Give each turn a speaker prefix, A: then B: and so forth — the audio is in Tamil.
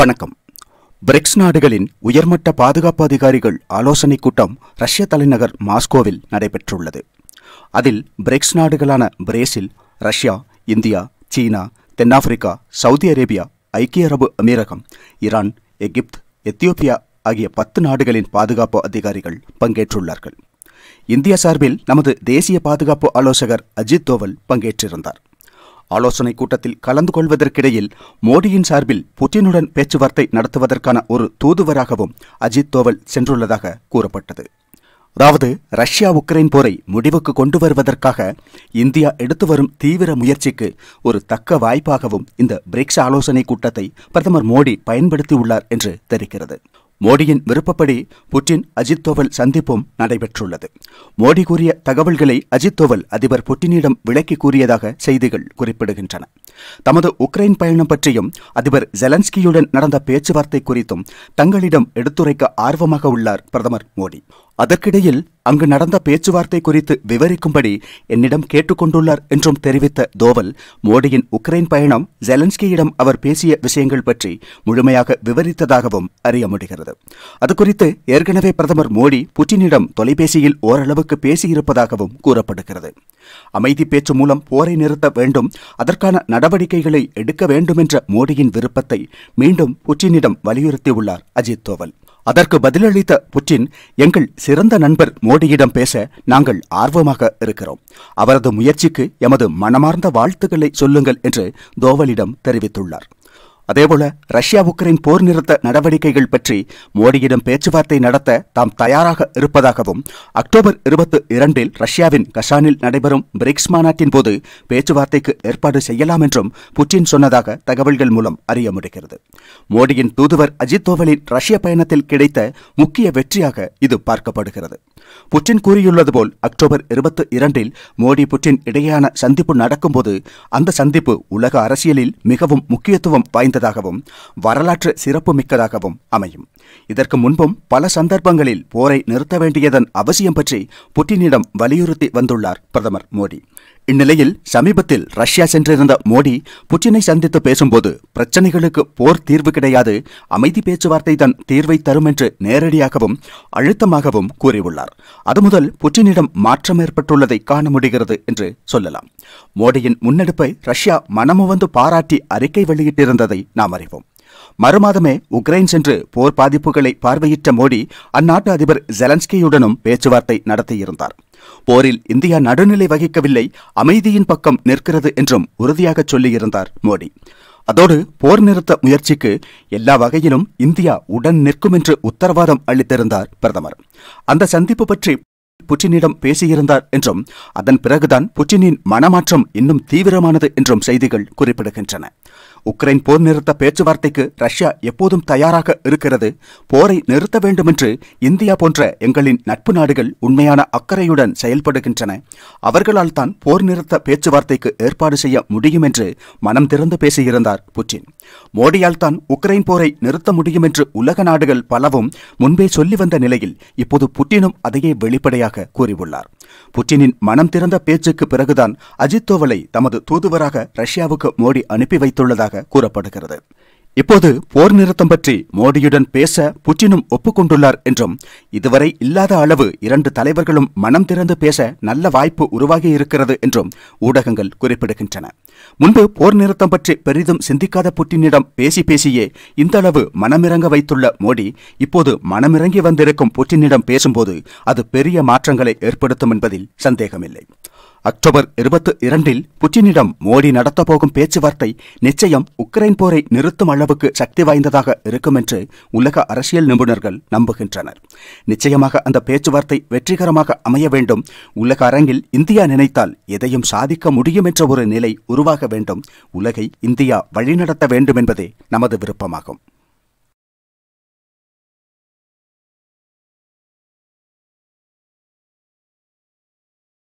A: வணக்கம் பிரிக்ஸ் நாடுகளின் உயர்மட்ட பாதுகாப்பு அதிகாரிகள் ஆலோசனைக் கூட்டம் ரஷ்ய தலைநகர் மாஸ்கோவில் நடைபெற்றுள்ளது அதில் பிரிக்ஸ் நாடுகளான பிரேசில் ரஷ்யா இந்தியா சீனா தென்னாப்பிரிக்கா சவுதி அரேபியா ஐக்கிய அரபு அமீரகம் ஈரான் எகிப்து எத்தியோப்பியா ஆகிய பத்து நாடுகளின் பாதுகாப்பு அதிகாரிகள் பங்கேற்றுள்ளார்கள் இந்தியா சார்பில் நமது தேசிய பாதுகாப்பு ஆலோசகர் அஜித் தோவல் பங்கேற்றிருந்தார் ஆலோசனை கூட்டத்தில் கலந்து கொள்வதற்கிடையில் மோடியின் சார்பில் புட்டினுடன் பேச்சுவார்த்தை நடத்துவதற்கான ஒரு தூதுவராகவும் அஜித் தோவல் சென்றுள்ளதாக கூறப்பட்டது அதாவது ரஷ்யா உக்ரைன் போரை முடிவுக்கு கொண்டு வருவதற்காக இந்தியா எடுத்து வரும் தீவிர முயற்சிக்கு ஒரு தக்க வாய்ப்பாகவும் இந்த பிரிக்ஸ் ஆலோசனை கூட்டத்தை பிரதமர் மோடி பயன்படுத்தியுள்ளார் என்று தெரிகிறது மோடியின் விருப்பப்படி புட்டின் அஜித் தோவல் சந்திப்பும் நடைபெற்றுள்ளது மோடி கூறிய தகவல்களை அஜித் தோவல் அதிபர் புட்டினிடம் விளக்கி கூறியதாக செய்திகள் குறிப்பிடுகின்றன தமது உக்ரைன் பயணம் பற்றியும் அதிபர் ஜெலன்ஸ்கியுடன் நடந்த பேச்சுவார்த்தை குறித்தும் தங்களிடம் எடுத்துரைக்க ஆர்வமாக உள்ளார் பிரதமர் மோடி அதற்கிடையில் அங்கு நடந்த பேச்சுவார்த்தை குறித்து விவரிக்கும்படி என்னிடம் கேட்டுக்கொண்டுள்ளார் என்றும் தெரிவித்த தோவல் மோடியின் உக்ரைன் பயணம் ஜெலன்ஸ்கியிடம் அவர் பேசிய விஷயங்கள் பற்றி முழுமையாக விவரித்ததாகவும் அறிய முடிகிறது அது குறித்து ஏற்கனவே பிரதமர் மோடி புட்டினிடம் தொலைபேசியில் ஓரளவுக்கு பேசியிருப்பதாகவும் கூறப்படுகிறது அமைதி பேச்சு மூலம் போரை நிறுத்த வேண்டும் அதற்கான நடவடிக்கைகளை எடுக்க வேண்டும் என்ற மோடியின் விருப்பத்தை மீண்டும் புட்டினிடம் வலியுறுத்தியுள்ளார் அஜித் தோவல் அதற்கு பதிலளித்த புட்டின் எங்கள் சிறந்த நண்பர் மோடியிடம் பேச நாங்கள் ஆர்வமாக இருக்கிறோம் அவரது முயற்சிக்கு எமது மனமார்ந்த வாழ்த்துக்களை சொல்லுங்கள் என்று தோவலிடம் தெரிவித்துள்ளார் அதேபோல ரஷ்யா உக்ரைன் போர் நிறுத்த நடவடிக்கைகள் பற்றி மோடியிடம் பேச்சுவார்த்தை நடத்த தாம் தயாராக இருப்பதாகவும் அக்டோபர் இருபத்தி இரண்டில் ரஷ்யாவின் கஷானில் நடைபெறும் பிரிக்ஸ் மாநாட்டின் போது பேச்சுவார்த்தைக்கு ஏற்பாடு செய்யலாம் என்றும் புட்டின் சொன்னதாக தகவல்கள் மூலம் அறிய முடிகிறது மோடியின் தூதுவர் அஜித் தோவலின் ரஷ்ய பயணத்தில் கிடைத்த முக்கிய வெற்றியாக இது பார்க்கப்படுகிறது புட்டின் கூறியுள்ளது போல் அக்டோபர் இருபத்தி இரண்டில் மோடி புட்டின் இடையேயான சந்திப்பு நடக்கும்போது அந்த சந்திப்பு உலக அரசியலில் மிகவும் முக்கியத்துவம் வாய்ந்த வாய்ந்ததாகவும் வரலாற்று சிறப்புமிக்கதாகவும் அமையும் இதற்கு முன்பும் பல சந்தர்ப்பங்களில் போரை நிறுத்த வேண்டியதன் அவசியம் பற்றி புட்டினிடம் வலியுறுத்தி வந்துள்ளார் பிரதமர் மோடி இந்நிலையில் சமீபத்தில் ரஷ்யா சென்றிருந்த மோடி புட்டினை சந்தித்து பேசும்போது பிரச்சனைகளுக்கு போர் தீர்வு கிடையாது அமைதி பேச்சுவார்த்தை தான் தீர்வை தரும் என்று நேரடியாகவும் அழுத்தமாகவும் கூறியுள்ளார் அது முதல் புட்டினிடம் மாற்றம் ஏற்பட்டுள்ளதை காண முடிகிறது என்று சொல்லலாம் மோடியின் முன்னெடுப்பை ரஷ்யா மனமுவந்து பாராட்டி அறிக்கை வெளியிட்டிருந்ததை நாம் அறிவோம் மறுமாதமே உக்ரைன் சென்று போர் பாதிப்புகளை பார்வையிட்ட மோடி அந்நாட்டு அதிபர் ஜெலன்ஸ்கியுடனும் பேச்சுவார்த்தை நடத்தியிருந்தார் போரில் இந்தியா நடுநிலை வகிக்கவில்லை அமைதியின் பக்கம் நிற்கிறது என்றும் உறுதியாக சொல்லியிருந்தார் மோடி அதோடு போர் நிறுத்த முயற்சிக்கு எல்லா வகையிலும் இந்தியா உடன் நிற்கும் என்று உத்தரவாதம் அளித்திருந்தார் பிரதமர் அந்த சந்திப்பு பற்றி புட்டினிடம் பேசியிருந்தார் என்றும் அதன் பிறகுதான் புட்டினின் மனமாற்றம் இன்னும் தீவிரமானது என்றும் செய்திகள் குறிப்பிடுகின்றன உக்ரைன் போர் நிறுத்த பேச்சுவார்த்தைக்கு ரஷ்யா எப்போதும் தயாராக இருக்கிறது போரை நிறுத்த வேண்டுமென்று இந்தியா போன்ற எங்களின் நட்பு நாடுகள் உண்மையான அக்கறையுடன் செயல்படுகின்றன அவர்களால் தான் போர் நிறுத்த பேச்சுவார்த்தைக்கு ஏற்பாடு செய்ய முடியும் என்று மனம் திறந்து பேசியிருந்தார் புட்டின் மோடியால் தான் உக்ரைன் போரை நிறுத்த முடியும் என்று உலக நாடுகள் பலவும் முன்பே சொல்லி வந்த நிலையில் இப்போது புட்டினும் அதையே வெளிப்படையாக கூறியுள்ளார் புட்டினின் மனம் திறந்த பேச்சுக்கு பிறகுதான் அஜித் தோவலை தமது தூதுவராக ரஷ்யாவுக்கு மோடி அனுப்பி வைத்துள்ளதாக இருப்பதாக கூறப்படுகிறது இப்போது போர் நிறுத்தம் பற்றி மோடியுடன் பேச புட்டினும் ஒப்புக்கொண்டுள்ளார் என்றும் இதுவரை இல்லாத அளவு இரண்டு தலைவர்களும் மனம் திறந்து பேச நல்ல வாய்ப்பு உருவாகி இருக்கிறது என்றும் ஊடகங்கள் குறிப்பிடுகின்றன முன்பு போர் நிறுத்தம் பற்றி பெரிதும் சிந்திக்காத புட்டினிடம் பேசி பேசியே இந்த அளவு மனமிறங்க வைத்துள்ள மோடி இப்போது மனமிறங்கி வந்திருக்கும் புட்டினிடம் பேசும்போது அது பெரிய மாற்றங்களை ஏற்படுத்தும் என்பதில் சந்தேகமில்லை அக்டோபர் இருபத்தி இரண்டில் புட்டினிடம் மோடி நடத்தப்போகும் பேச்சுவார்த்தை நிச்சயம் உக்ரைன் போரை நிறுத்தும் அளவுக்கு சக்தி வாய்ந்ததாக இருக்கும் என்று உலக அரசியல் நிபுணர்கள் நம்புகின்றனர் நிச்சயமாக அந்த பேச்சுவார்த்தை வெற்றிகரமாக அமைய வேண்டும் உலக அரங்கில் இந்தியா நினைத்தால் எதையும் சாதிக்க முடியும் என்ற ஒரு நிலை உருவாக வேண்டும் உலகை இந்தியா வழிநடத்த வேண்டும் என்பதே நமது விருப்பமாகும்